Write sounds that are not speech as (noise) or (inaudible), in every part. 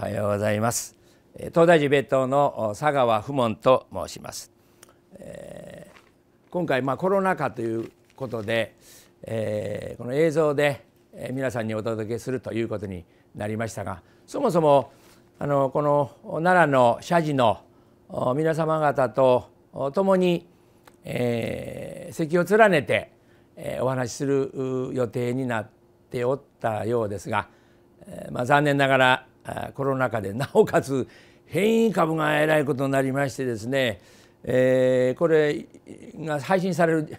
おはようございます東大寺別当の佐川不門と申します、えー、今回まあコロナ禍ということで、えー、この映像で皆さんにお届けするということになりましたがそもそもあのこの奈良の社寺の皆様方と共に、えー、席を連ねて、えお話しする予定になっておったようですが、えまあ、残念ながらコロナ禍で (laughs) なおかつ変異株がえらいことになりましてですね、えー、これが配信される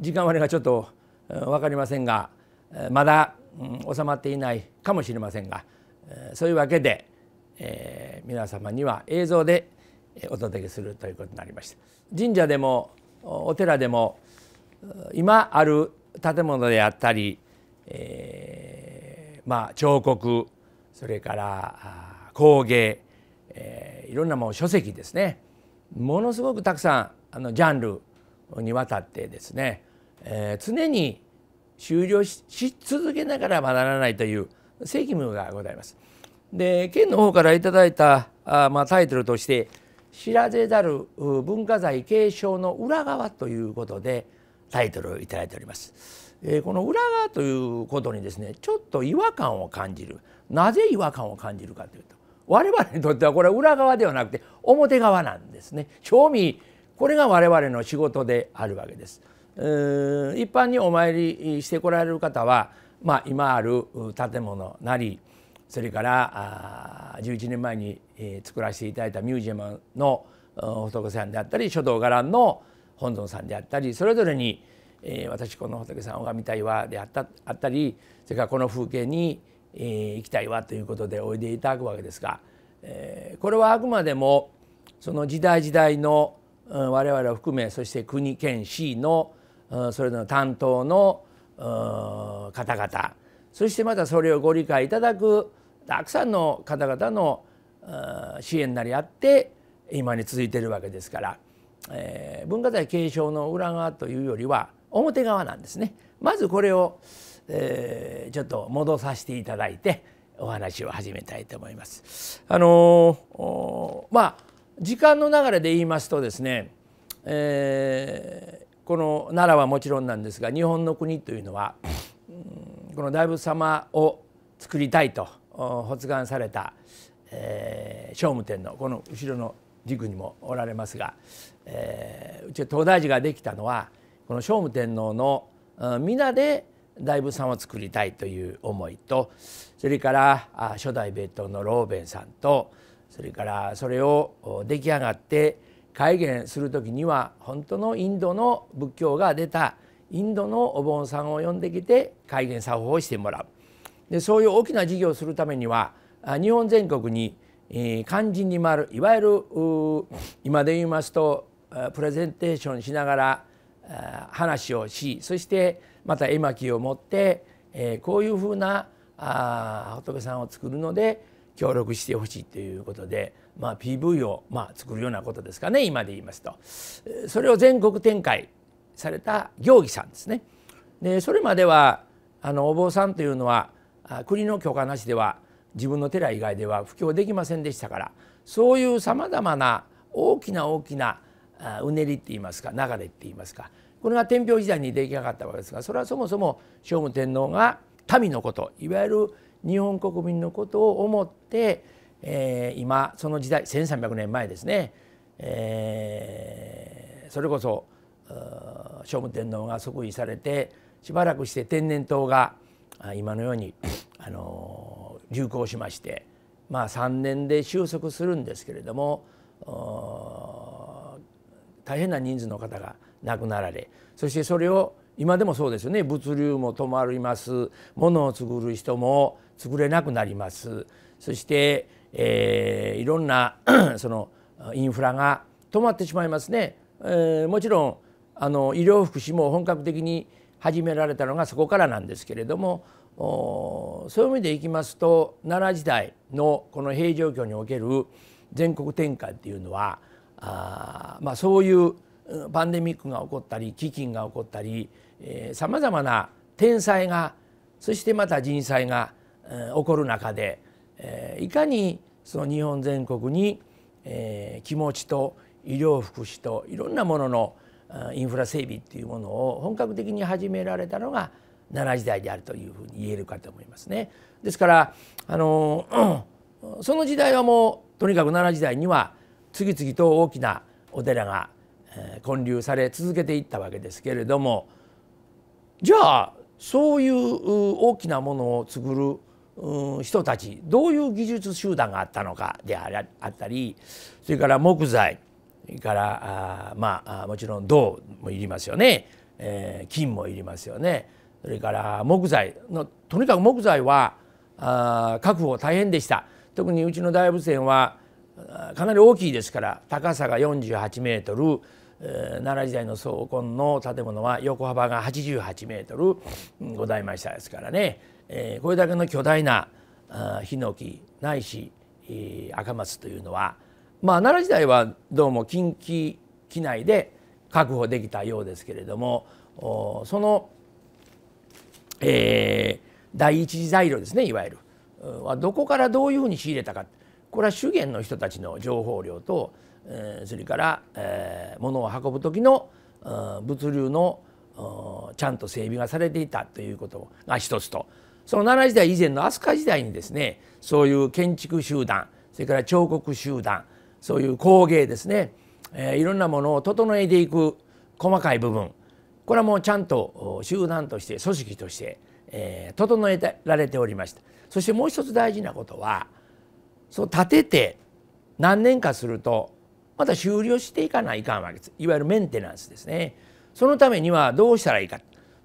時間割がちょっと分かりませんがまだ、うん、収まっていないかもしれませんがそういうわけで、えー、皆様には映像でお届けするということになりました。神社でもお寺でも今ある建物であったり、えー、まあ彫刻それから工芸、えー、いろんなもう書籍ですねものすごくたくさんあのジャンルにわたってですね、えー、常に終了し続けながらばならないという責務がございます。で県の方からいただいたあ、まあ、タイトルとして「知られざる文化財継承の裏側」ということでタイトルをいただいております。えこの裏側ということにですねちょっと違和感を感じるなぜ違和感を感じるかというと我々にとってはこれは裏側ではなくて表側なんですね正味これが我々の仕事であるわけです。一般にお参りしてこられる方は、まあ、今ある建物なりそれから11年前に作らせていただいたミュージアムの仏さんであったり書道伽藍の本尊さんであったりそれぞれにえー、私この仏さんを拝みたいわであったあったりそれからこの風景に、えー、行きたいわということでおいでいただくわけですが、えー、これはあくまでもその時代時代の、うん、我々を含めそして国県市の、うん、それぞれの担当の、うん、方々そしてまたそれをご理解いただくたくさんの方々の支援なりあって今に続いているわけですから、えー、文化財継承の裏側というよりは表側なんですねまずこれを、えー、ちょっと戻させていただいてお話を始めたいと思います。あのー、まあ時間の流れで言いますとですね、えー、この奈良はもちろんなんですが日本の国というのは、うん、この大仏様を作りたいと発願された、えー、聖武天皇この後ろの軸にもおられますが、えー、うち東大寺ができたのはこの聖武天皇の皆で大仏さんを作りたいという思いとそれから初代別当のローベンさんとそれからそれを出来上がって改元する時には本当のインドの仏教が出たインドのお坊さんを呼んできて改元作法をしてもらうでそういう大きな事業をするためには日本全国に肝心に回るいわゆる今で言いますとプレゼンテーションしながら話をしそしてまた絵巻を持って、えこういうふうなあ仏さんを作るので協力してほしいということで、まあ、PV を、まあ、作るようなことですかね今で言いますとそれを全国展開された行儀さんですね。でそれまではあのお坊さんというのは国の許可なしでは自分の寺以外では布教できませんでしたからそういうさまざまな大きな大きなうねりって言いますか流れって言いますかこれが天平時代に出来上がったわけですがそれはそもそも聖武天皇が民のこといわゆる日本国民のことを思って、えー、今その時代1300年前ですね、えー、それこそ聖武天皇が即位されてしばらくして天然痘が今のように、あのー、流行しまして、まあ、3年で収束するんですけれども大変な人数の方が亡くなられそしてそれを今でもそうですよね物流も止まります物を作る人も作れなくなりますそして、えー、いろんな (clears throat) そのインフラが止まってしまいますね、えー、もちろんあの医療福祉も本格的に始められたのがそこからなんですけれどもそういう意味でいきますと奈良時代のこの平城京における全国展開っていうのはあ、まあ、そういうパンデミックが起こったり飢饉が起こったりさまざまな天災がそしてまた人災が、えー、起こる中で、えー、いかにその日本全国に、えー、気持ちと医療福祉といろんなもののインフラ整備っていうものを本格的に始められたのが奈良時代であるというふうに言えるかと思いますね。ですからあの、その時代はもうとにかく奈良時代には次々と大きなお寺が建立され続けていったわけですけれどもじゃあそういう大きなものを作る人たちどういう技術集団があったのかであったりそれから木材からあまあもちろん銅もいりますよね、え金もいりますよねそれから木材のとにかく木材はあ確保大変でした特にうちの大仏園はかなり大きいですから高さが48メートル奈良時代の総根の建物は横幅が88メートルございましたですからね、これだけの巨大なヒノキないし、赤松というのは、まあ、奈良時代はどうも近畿機内で確保できたようですけれどもその、えー、第一次材料ですねいわゆるはどこからどういうふうに仕入れたかこれは資源の人たちの情報量と、えー、それから、えー、物を運ぶ時の物流のちゃんと整備がされていたということが一つとその奈良時代以前の飛鳥時代にですねそういう建築集団それから彫刻集団そういう工芸ですね、えー、いろんなものを整えていく細かい部分これはもうちゃんと集団として組織として、えー、整えられておりましたそしてもう一つ大事なことはそう立てて何年かするとまた修理をしていかないかんわけですいわゆるメンテナンスですねそのためにはどうしたらいいか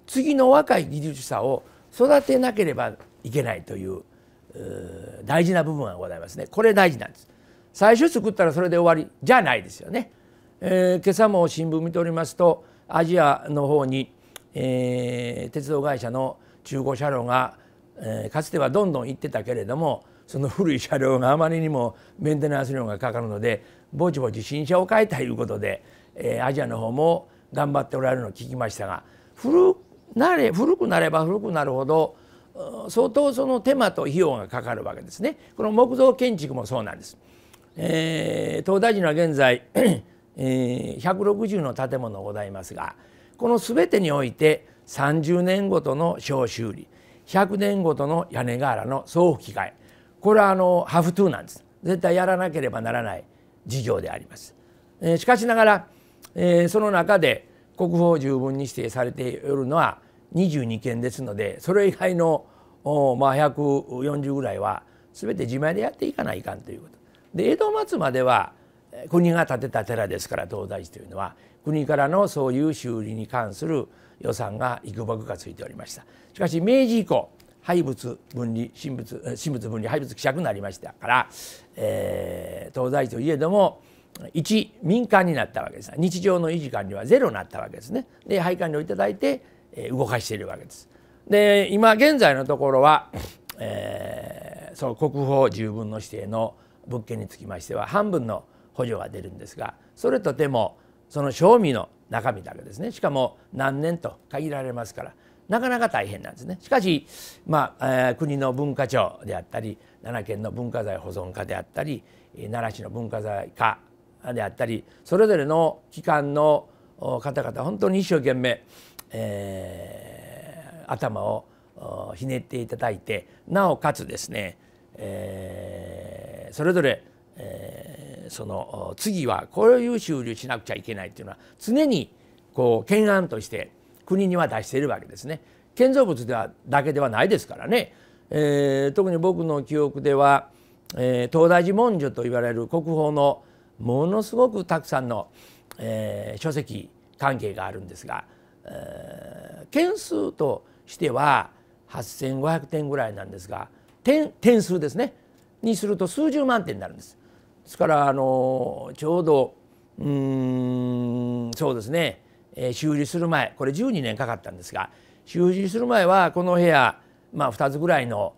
次の若い技術者を育てなければいけないという大事な部分がございますねこれ大事なんです最初作ったらそれで終わりじゃないですよね、えー、今朝も新聞見ておりますとアジアの方に、えー、鉄道会社の中古車両が、えー、かつてはどんどん行ってたけれどもその古い車両があまりにもメンテナンス量がかかるのでぼちぼち新車を買いたいいうことで、えー、アジアの方も頑張っておられるのを聞きましたが古なれ古くなれば古くなるほど相当その手間と費用がかかるわけですねこの木造建築もそうなんです、えー、東大寺には現在、(coughs) えー、160の建物ございますがこの全てにおいて30年ごとの小修理100年ごとの屋根瓦の総吹き替えこれはあのハフトゥーなんです絶対やらなければならない事業であります、えー、しかしながら、えー、その中で国宝十分に指定されているのは22件ですのでそれ以外のお、まあ、140ぐらいは全て自前でやっていかないかんということで江戸末までは国が建てた寺ですから東大寺というのは国からのそういう修理に関する予算がいくばくがついておりましたしかし明治以降廃物分離神仏神仏分離廃物希釈になりましたから、えー、東西といえども一民間になったわけです日常の維持管理はゼロになったわけですねで配管料を頂いて、えー、動かしているわけですで今現在のところは、えー、その国宝十分の指定の物件につきましては半分の補助が出るんですがそれとてもその賞味の中身だけですねしかも何年と限られますからなかなか大変なんですねしかし、まあえー、国の文化庁であったり奈良県の文化財保存課であったり奈良市の文化財課であったりそれぞれの機関の方々本当に一生懸命、えー、頭をひねっていただいてなおかつですね、えー、それぞれ、えー、その次はこういう修理しなくちゃいけないっていうのは常にこう懸案として国には出しているわけですね。建造物ではだけではないですからね、えー、特に僕の記憶では、えー、東大寺文書といわれる国宝のものすごくたくさんの、えー、書籍関係があるんですが、えー、件数としては8,500点ぐらいなんですが点点数ですねにすると数十万点になるんです。ですからあのちょうどうんそうですね修理する前これ12年かかったんですが修理する前はこの部屋、まあ、2つぐらいの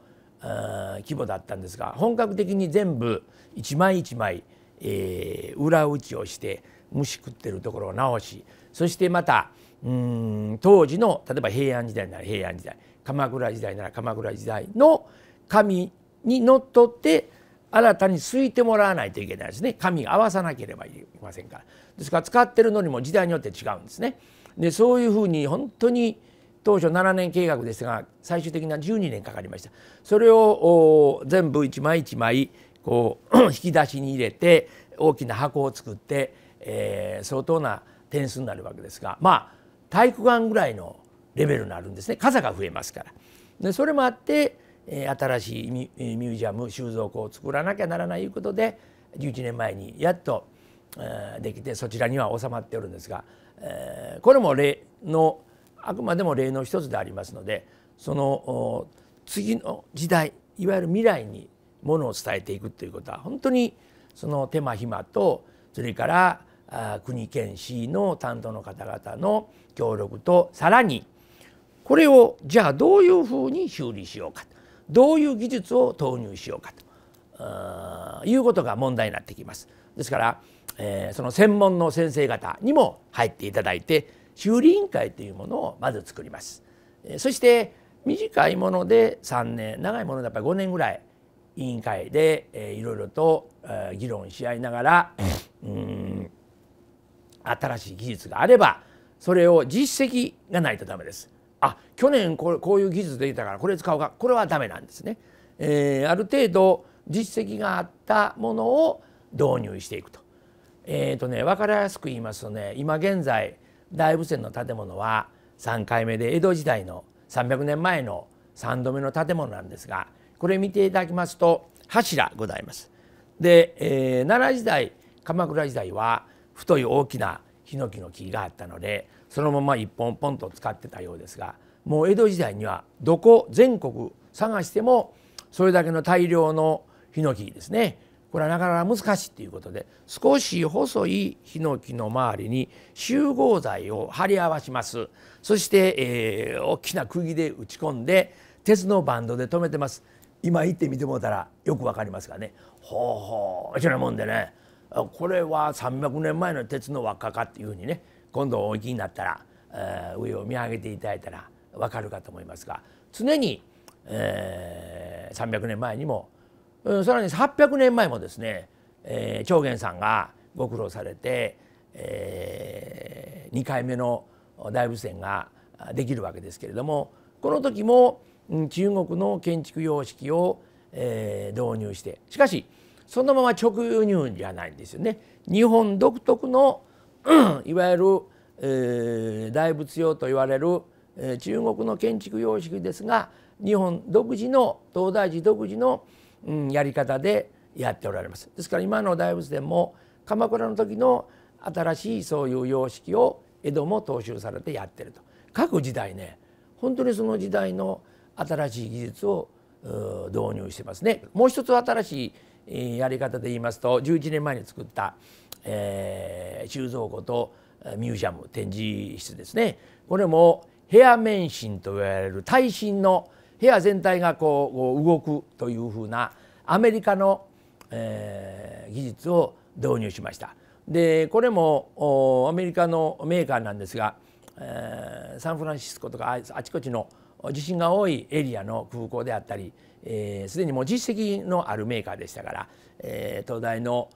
規模だったんですが本格的に全部一枚一枚、えー、裏打ちをして虫食ってるところを直しそしてまたうん当時の例えば平安時代なら平安時代鎌倉時代なら鎌倉時代の紙にのっとって新たに空いてもらわないといけないですね紙合わさなければいけませんからですから使ってるのにも時代によって違うんですねでそういうふうに本当に当初7年計画ですが最終的には12年かかりましたそれを全部一枚一枚こう (clears throat) 引き出しに入れて大きな箱を作って、えー、相当な点数になるわけですがまあ体育館ぐらいのレベルになるんですね傘が増えますからでそれもあって新しいミュージアム収蔵庫を作らなきゃならないいうことで11年前にやっとできてそちらには収まっておるんですがこれも例のあくまでも例の一つでありますのでその次の時代いわゆる未来にものを伝えていくということは本当にその手間暇とそれから国県市の担当の方々の協力とさらにこれをじゃあどういうふうに修理しようかどういう技術を投入しようかということが問題になってきます。ですから、えー、その専門の先生方にも入っていただいて修理委員会というものをまず作ります。そして短いもので3年長いものでやっぱり5年ぐらい委員会で、えー、いろいろと、えー、議論し合いながらうん新しい技術があればそれを実績がないとダメです。あ去年これこういう技術できたからこれ使おうかこれはダメなんですね。えー、ある程度実績があったものを導入していくと。えーとね、分かりやすく言いますとね今現在大部線の建物は3回目で江戸時代の300年前の3度目の建物なんですがこれ見ていただきますと柱ございます。で、えー、奈良時代鎌倉時代は太い大きなヒノキの木があったのでそのまま一本ポンと使ってたようですがもう江戸時代にはどこ全国探してもそれだけの大量のヒノキですねこれはなかなか難しいということで少し細いヒノキの周りに集合材を貼り合わしますそして、えー、大きな釘で打ち込んで鉄のバンドで留めてます今行ってみてもらったらよく分かりますがねほうほうそんなもんでねこれは300年前の鉄の輪っかかっていうふうにね今度お行きになったら、えー、上を見上げていただいたら分かるかと思いますが常に、えー、300年前にも、うん、さらに800年前もですね、えー、長元さんがご苦労されて、えー、2回目の大仏殿ができるわけですけれどもこの時も中国の建築様式を、えー、導入してしかしそのまま直入じゃないんですよね。日本独特のいわゆる、えー、大仏用といわれる、えー、中国の建築様式ですが日本独自の東大寺独自の、うん、やり方でやっておられます。ですから今の大仏殿も鎌倉の時の新しいそういう様式を江戸も踏襲されてやってると各時代ね本当にその時代の新しい技術を導入してますねもう一つ新しいやり方で言いますと11年前に作ったえ収蔵庫とミュージアム展示室ですねこれもヘア免震と言われる耐震の部屋全体がこう動くというふうなアメリカの、えー、技術を導入しましたでこれもアメリカのメーカーなんですが、えー、サンフランシスコとかあちこちの地震が多いエリアの空港であったりすで、えー、にもう実績のあるメーカーでしたから、えー、東大の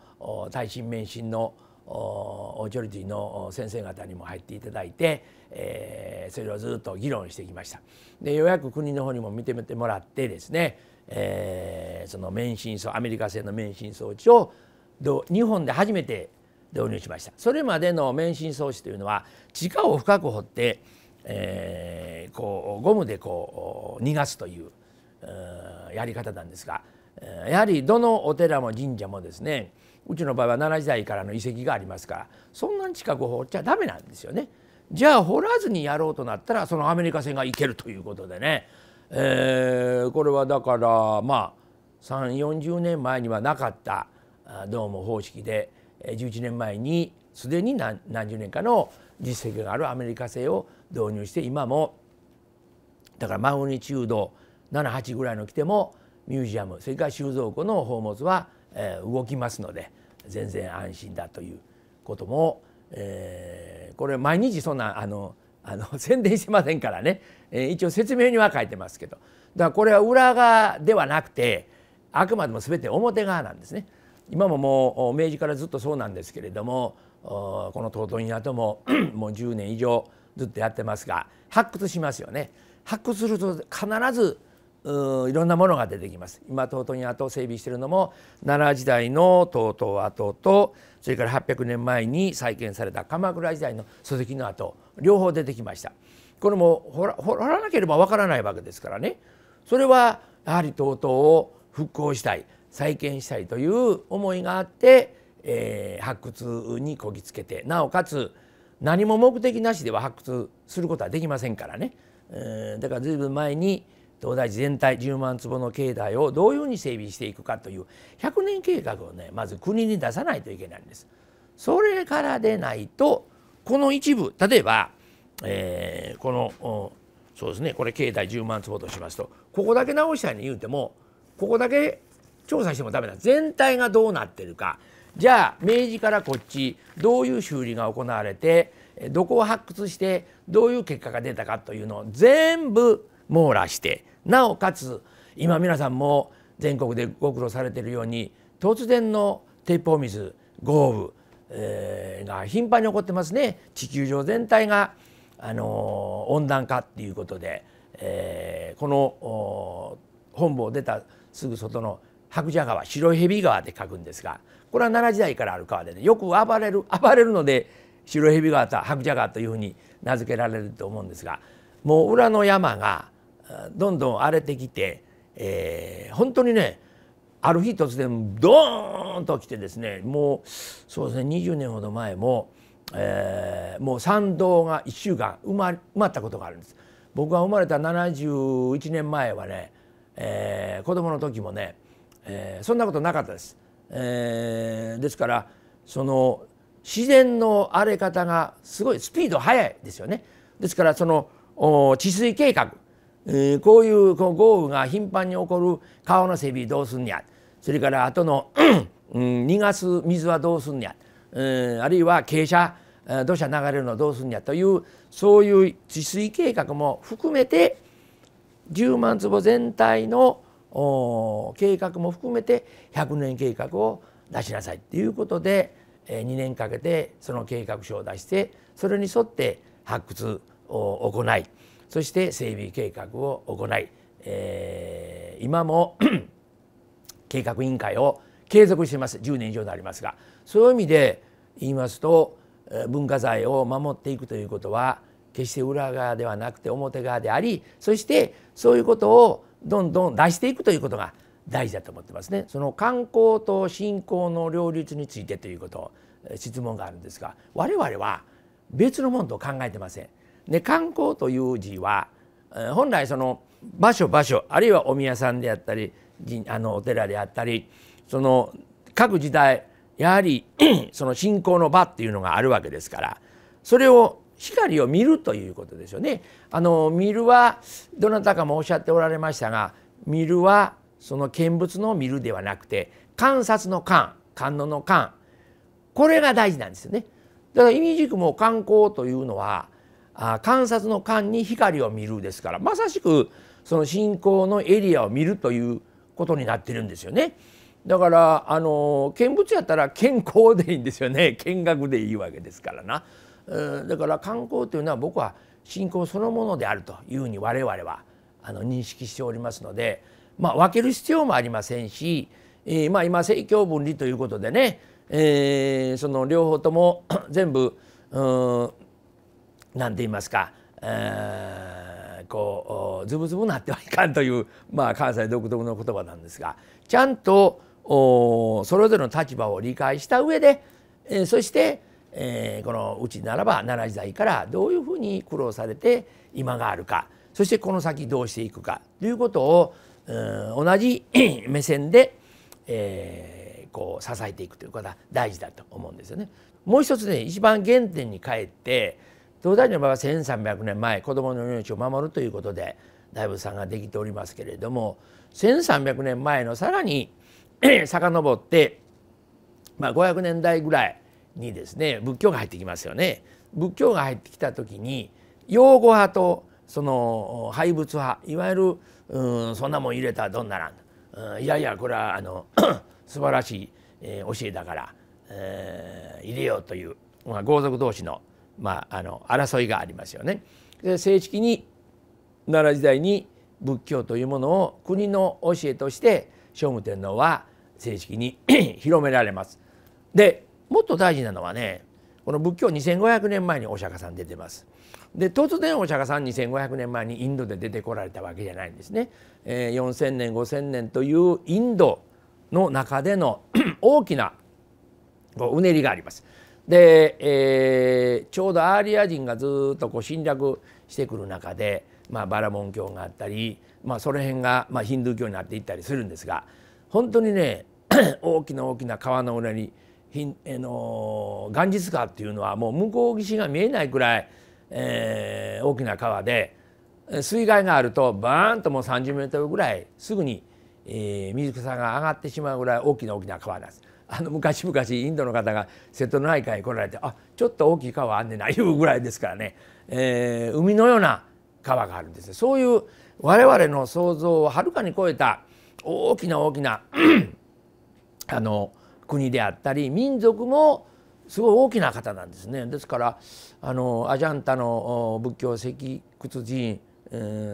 耐震免震のオーチョリティの先生方にも入っていただいて、えー、それをずっと議論してきましたでようやく国の方にも認めてもらってですね、えー、その免震装アメリカ製の免震装置を日本で初めて導入しましたそれまでの免震装置というのは地下を深く掘って、えー、こうゴムでこう逃がすというやり方なんですがやはりどのお寺も神社もですねうちの場合は7時代からの遺跡がありますからそんなに近くを掘っちゃダメなんですよね。じゃあ掘らずにやろうとなったらそのアメリカ船が行けるということでね、えー、これはだからまあ3 4 0年前にはなかったどうも方式で11年前にすでに何十年かの実績があるアメリカ製を導入して今もだからマグニチュード78ぐらいの来てもミュージアムそれから収蔵庫の宝物は動きますので全然安心だということも、えー、これ毎日そんなあのあの (laughs) 宣伝してませんからね、え一応説明には書いてますけどだからこれは裏側ではなくてあくまでも全て表側なんですね。今ももう明治からずっとそうなんですけれどもこの東い宿も (clears throat) もう10年以上ずっとやってますが発掘しますよね。発掘すると必ずいろんなものが出てきます今 t o に跡を整備してるのも奈良時代の TOTO 跡とそれから800年前に再建された鎌倉時代の礎石の跡両方出てきましたこれも掘ら掘らなければわからないわけですからねそれはやはり TOTO を復興したい再建したいという思いがあって、えー、発掘にこぎつけてなおかつ何も目的なしでは発掘することはできませんからね、えー、だから随分前に東大寺全体10万坪の境内をどういうふうに整備していくかという100年計画をねまず国に出さないといけないんです。それからでないとこの一部例えば、えー、このそうですねこれ境内10万坪としますとここだけ直したいに言うてもここだけ調査してもダメだ全体がどうなってるかじゃあ明治からこっちどういう修理が行われてどこを発掘してどういう結果が出たかというのを全部網羅してなおかつ今皆さんも全国でご苦労されているように突然の鉄砲水豪雨、えー、が頻繁に起こってますね地球上全体が、あのー、温暖化っていうことで、えー、この本部を出たすぐ外の白蛇川白蛇川で書くんですがこれは奈良時代からある川で、ね、よく暴れる暴れるので白蛇川と白蛇川というふうに名付けられると思うんですがもう裏の山がどんどん荒れてきて、えー、本当にねある日突然ドーンと来てですねもうそうですね20年ほど前も、えー、もう参道が1週間埋ま埋まったことがあるんです。僕が生まれた71年前はね、えー、子供の時もね、えー、そんなことなかったです。えー、ですからその自然の荒れ方がすごいスピード速いですよね。ですからその治水計画えー、こういうこの豪雨が頻繁に起こる川の整備どうすんやそれからあとの、(clears throat) うん、逃がす水はどうすんや、えー、あるいは傾斜土砂流れるのどうすんやというそういう治水計画も含めて10万坪全体の計画も含めて100年計画を出しなさいということで2年かけてその計画書を出してそれに沿って発掘を行いそして整備計画を行い、えー、今も (clears throat) 計画委員会を継続しています10年以上になりますがそういう意味で言いますと文化財を守っていくということは決して裏側ではなくて表側でありそしてそういうことをどんどん出していくということが大事だと思ってますね。その観光と信仰の両立についてということ質問があるんですが我々は別のものと考えてません。で観光という字は本来その場所場所あるいはお宮さんであったりあのお寺であったりその各時代やはり (clears throat) その信仰の場っていうのがあるわけですからそれを光を見るということですよね。あの見るはどなたかもおっしゃっておられましたが見るはその見物の見るではなくて観察の観観音の観これが大事なんですよね。だから意味軸も観光というのはあ観察の間に光を見るですからまさしくその信仰のエリアを見るということになってるんですよね。だからあの見物やったら健康でいいんですよね (laughs) 見学でいいわけですからな。だから観光というのは僕は信仰そのものであるというふうに我々はあの認識しておりますので、まあ、分ける必要もありませんし、えー、まあ今政教分離ということでね、えー、その両方とも全部うん何て言いますか、えー、こうズブズブなってはいかんという、まあ、関西独特の言葉なんですがちゃんとそれぞれの立場を理解した上で、えー、そして、えー、このうちならば奈良時代からどういうふうに苦労されて今があるかそしてこの先どうしていくかということを同じ (coughs) 目線で、えー、こう支えていくということが大事だと思うんですよね。もう一つね一番原点に帰って東大寺の場合は1300年前子どもの命を守るということで大仏さんができておりますけれども1300年前のさらに (clears throat) 遡って、まあ、500年代ぐらいにですね仏教が入ってきますよね。仏教が入ってきた時に擁護派とその廃仏派いわゆるうんそんなもん入れたらどんならん、うん、いやいやこれはあの (clears throat) 素晴らしい、えー、教えだから、えー、入れようという、まあ、豪族同士のまあ、あの争いがありますよね。で正式に奈良時代に仏教というものを国の教えとして聖武天皇は正式に (clears throat) 広められます。でもっと大事なのはねこの仏教2500年前にお釈迦さん出てます。で突然お釈迦さん2500年前にインドで出てこられたわけじゃないんですね。えー、4000年5000年というインドの中での (clears throat) 大きなこううねりがあります。で、えー、ちょうどアーリア人がずっとこう侵略してくる中で、まあ、バラモン教があったり、まあ、その辺が、まあ、ヒンドゥー教になっていったりするんですが本当にね (clears throat) 大きな大きな川の裏にひん、えー、のガンジス川っていうのはもう向こう岸が見えないくらい、えー、大きな川で水害があるとバーンともう30メートルぐらいすぐに、えー、水草が上がってしまうぐらい大きな大きな川なんです。あの昔々インドの方が瀬戸内海に来られてあちょっと大きい川あんねんないうぐらいですからね、えー、海のような川があるんですそういう我々の想像をはるかに超えた大きな大きな (clears throat) あの国であったり民族もすごい大きな方なんですねですからあのアジャンタの仏教石窟寺院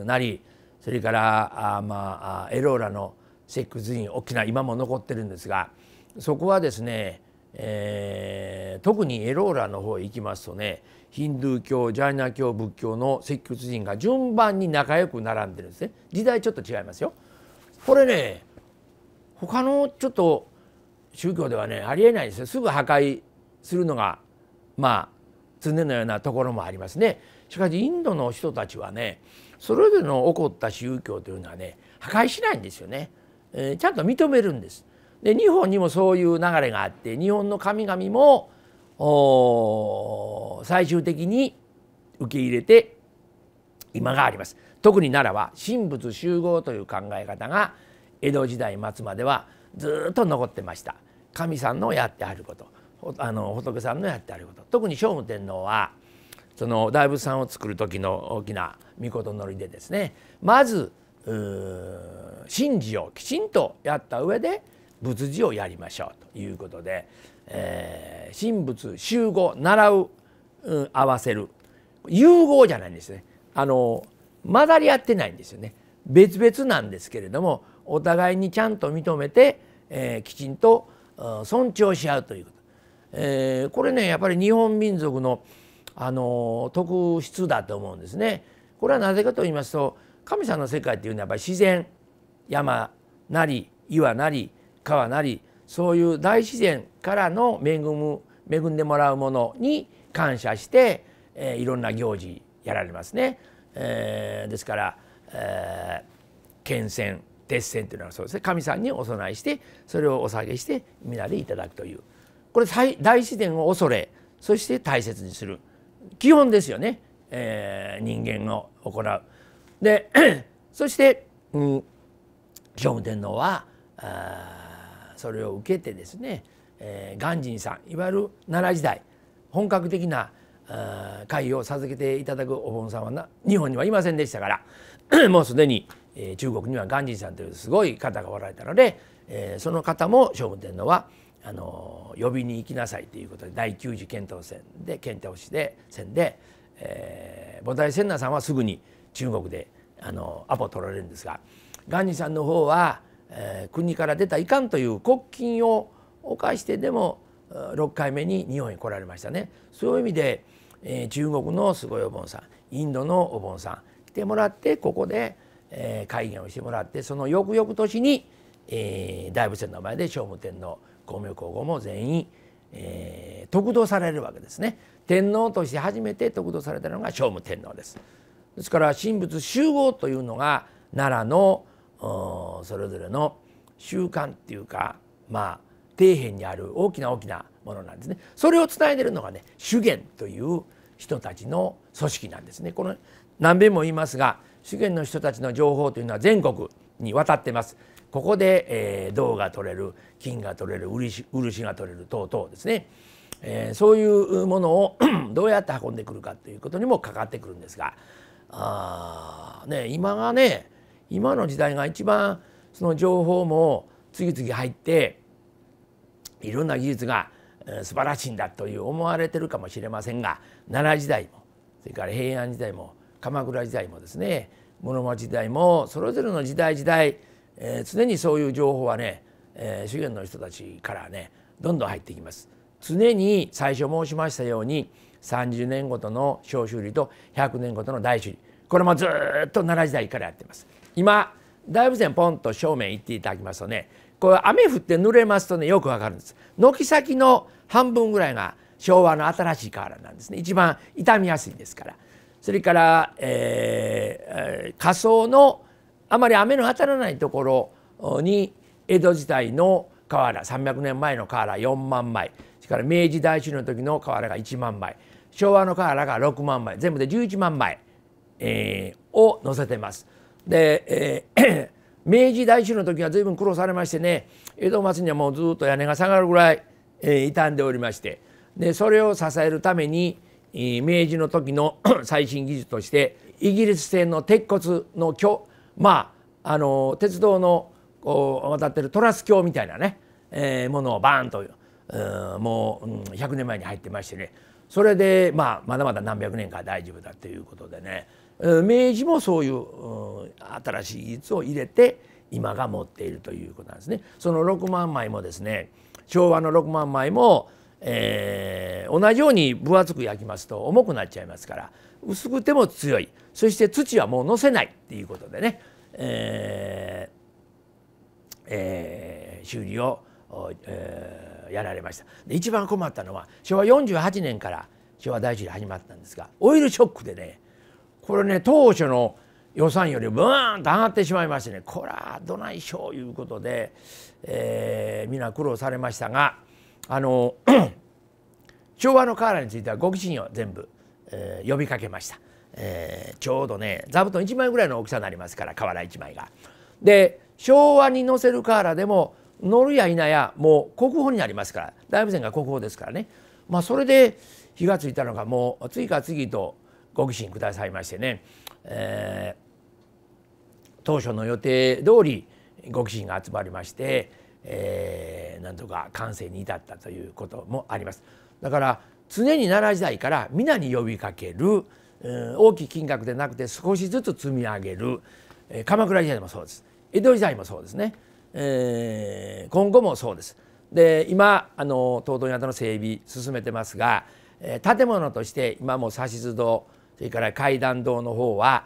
なりそれからあ、まあ、エローラの石窟寺院大きな今も残ってるんですがそこはですね、えー、特にエローラの方へ行きますとねヒンドゥー教ジャイナ教仏教の石窟人が順番に仲良く並んでるんですね時代ちょっと違いますよ。これね他のちょっと宗教ではねありえないですよすぐ破壊するのがまあ常のようなところもありますね。しかしインドの人たちはねそれぞれの起こった宗教というのはね破壊しないんですよね、えー、ちゃんと認めるんです。で日本にもそういう流れがあって日本の神々も最終的に受け入れて今があります特に奈良は神仏集合という考え方が江戸時代末まではずっと残ってました神さんのやってあることあの仏さんのやってあること特に聖武天皇はその大仏さんを作る時の大きな御事のりでですねまず神事をきちんとやった上で仏事をやりましょうということで、えー、神仏集合習う、うん、合わせる融合じゃないんですねあの混ざり合ってないんですよね別々なんですけれどもお互いにちゃんと認めて、えー、きちんと、うん、尊重し合うということ、えー、これねやっぱり日本民族のあの特質だと思うんですね。これはなぜかと言いますと神様の世界っていうのはやっぱり自然山なり岩なり川なりそういう大自然からの恵む恵んでもらうものに感謝して、えー、いろんな行事やられますね。えー、ですから、えー、剣戦鉄線というのはそうですね神さんにお供えしてそれをお下げして皆でいただくというこれ大自然を恐れそして大切にする基本ですよね、えー、人間を行う。で (clears throat) そして聖、うん、武天皇はあそれを受けてですね、えー、鑑真さんいわゆる奈良時代本格的な会を授けていただくお盆さんはな日本にはいませんでしたから (clears throat) もうすでに、えー、中国には鑑真さんというすごい方がおられたので、えー、その方も聖武天皇はあの呼びに行きなさいということで第9次遣唐戦で遣唐使で戦で、えー、菩提千奈さんはすぐに中国であのアポ取られるんですが鑑真さんの方はえー、国から出たいかんという国金を犯してでも6回目に日本に来られましたねそういう意味で、えー、中国のすごいお盆さんインドのお盆さん来てもらってここで、えー、会見をしてもらってその翌々年に、えー、大仏の前で聖武天皇孔明皇后も全員、えー、得度されるわけですね天皇として初めて得度されたのが聖武天皇ですですから神仏集合というのが奈良のそれぞれの習慣っていうかまあ底辺にある大きな大きなものなんですねそれを伝えいるのがね主元という人たちの組織なんですねこの何べんも言いますが主元の人たちの情報というのは全国に渡ってますここで、えー、銅が取れる金が取れる漆が取れる等々ですね、えー、そういうものを (clears throat) どうやって運んでくるかということにもかかってくるんですがあ、ね、今がね今の時代が一番その情報も次々入っていろんな技術が素晴らしいんだという思われてるかもしれませんが奈良時代もそれから平安時代も鎌倉時代もですね室町時代もそれぞれの時代時代、え常にそういう情報はね、えー、資源の人たちからねどんどん入ってきます。常に最初申しましたように30年ごとの小修理と100年ごとの大修理これもずっと奈良時代からやってます。今大仏殿ポンと正面行っていただきますとねこれ雨降って濡れますとねよくわかるんです軒先の半分ぐらいが昭和の新しい瓦なんですね一番傷みやすいですからそれから、えー、仮想のあまり雨の当たらないところに江戸時代の瓦300年前の瓦4万枚それから明治大修の時の瓦が1万枚昭和の瓦が6万枚全部で11万枚、えー、を載せてます。で、えー、(coughs) 明治大衆の時は随分苦労されましてね江戸末にはもうずっと屋根が下がるぐらい、え傷んでおりましてでそれを支えるために明治の時の (coughs) 最新技術としてイギリス製の鉄骨の橋まああの鉄道のこう渡ってるトラス橋みたいなね、えー、ものをバーンとうもう、うん、100年前に入ってましてねそれで、まあ、まだまだ何百年か大丈夫だということでね明治もそういう新しい技術を入れて今が持っているということなんですね。その6万枚もですね昭和の6万枚も、えー、同じように分厚く焼きますと重くなっちゃいますから薄くても強いそして土はもうのせないっていうことでね、えーえー、修理を、えー、やられましたで一番困ったのは昭和48年から昭和大修理始まったんですがオイルショックでねこれね当初の予算よりブーンと上がってしまいましてねこらどないしょういうことで、えー、皆苦労されましたがあの (clears throat) 昭和のラーについてはご寄進を全部、えー、呼びかけました、えー、ちょうどね座布団1枚ぐらいの大きさになりますから瓦1枚が。で昭和に載せる瓦でも乗るや否やもう国宝になりますから大仏殿が国宝ですからね、まあ、それで火がついたのがもう次から次とご寄進くださいましてね、えー、当初の予定通りご寄進が集まりまして、えー、なんとか完成に至ったということもあります。だから常に奈良時代から皆に呼びかける、うん、大きい金額でなくて少しずつ積み上げる、えー、鎌倉時代もそうです江戸時代もそうですね、えー、今後もそうです。で今あの東東にの整備進めてますが、えー、建物として今も指図堂それから階段堂の方は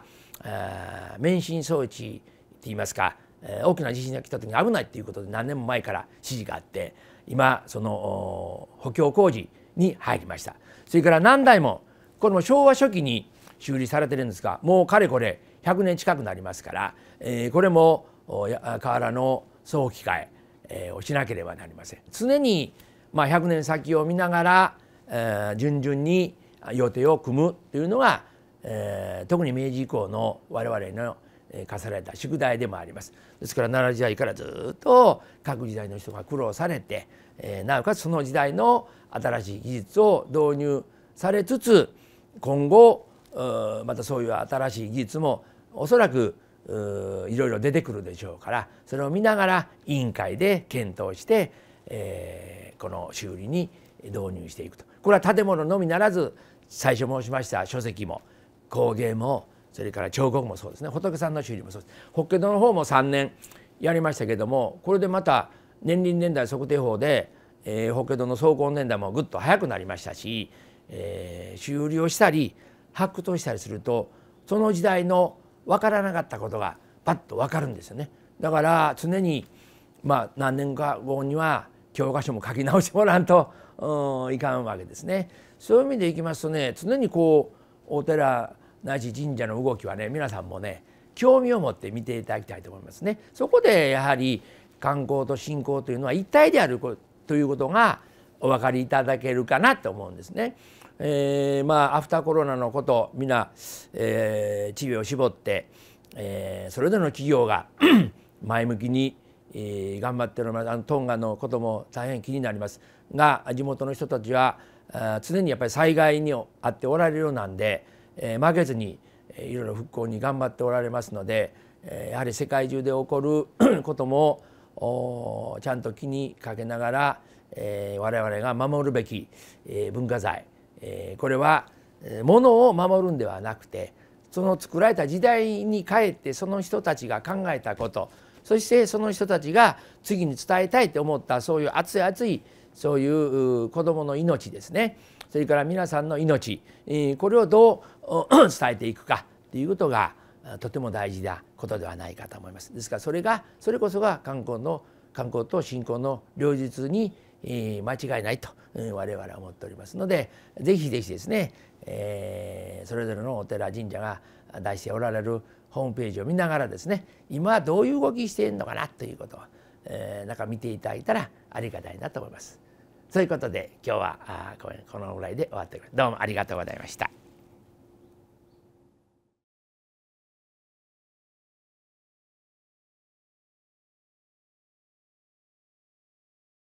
免震装置っていいますか大きな地震が来た時に危ないっていうことで何年も前から指示があって今その補強工事に入りましたそれから何台もこれも昭和初期に修理されてるんですがもうかれこれ100年近くなりますから、えこれも河原の早期替えをしなければなりません常に、ま100年先を見ながら、え順々に予定を組むというのが、えー、特に明治以降の我々の課された宿題でもありますですから奈良時代からずっと各時代の人が苦労されて、えー、なおかつその時代の新しい技術を導入されつつ今後またそういう新しい技術もおそらくいろいろ出てくるでしょうからそれを見ながら委員会で検討して、えー、この修理に導入していくとこれは建物のみならず最初申しました書籍も工芸もそれから彫刻もそうですね仏さんの修理もそうです北海道の方も3年やりましたけどもこれでまた年輪年代測定法で、えー、北海道の走行年代もぐっと早くなりましたし、えー、修理をしたり発掘したりするとその時代の分からなかったことがパッと分かるんですよね。だから常にまあ何年か後には教科書も書き直してもらんと、ういかんわけですね。そういう意味でいきますとね常にこうお寺なし神社の動きはね皆さんもね興味を持って見ていただきたいと思いますね。そこでやはり観光と信仰というのは一体であるということがお分かりいただけるかなと思うんですね。えー、まあアフターコロナのこと皆、えー、知恵を絞って、えー、それぞれの企業が (clears throat) 前向きに頑張っておりますあのトンガのことも大変気になりますが地元の人たちは常にやっぱり災害に遭っておられるようなんで負けずにいろいろ復興に頑張っておられますのでやはり世界中で起こる (coughs) こともちゃんと気にかけながら我々が守るべき文化財これはものを守るんではなくてその作られた時代にかえってその人たちが考えたことそしてその人たちが次に伝えたいって思ったそういう熱い熱いそういう子どもの命ですねそれから皆さんの命これをどう伝えていくかっていうことがとても大事なことではないかと思います。ですからそれがそれこそが観光の観光と信仰の両立に間違いないと我々は思っておりますので是非是非ですね、えー、それぞれのお寺神社が出しておられるホームページを見ながらですね今どういう動きしているのかなということを、えー、なんか見ていただいたらありがたいなと思います。ということで今日はあこのぐらいで終わってくれどうもありがとうございました。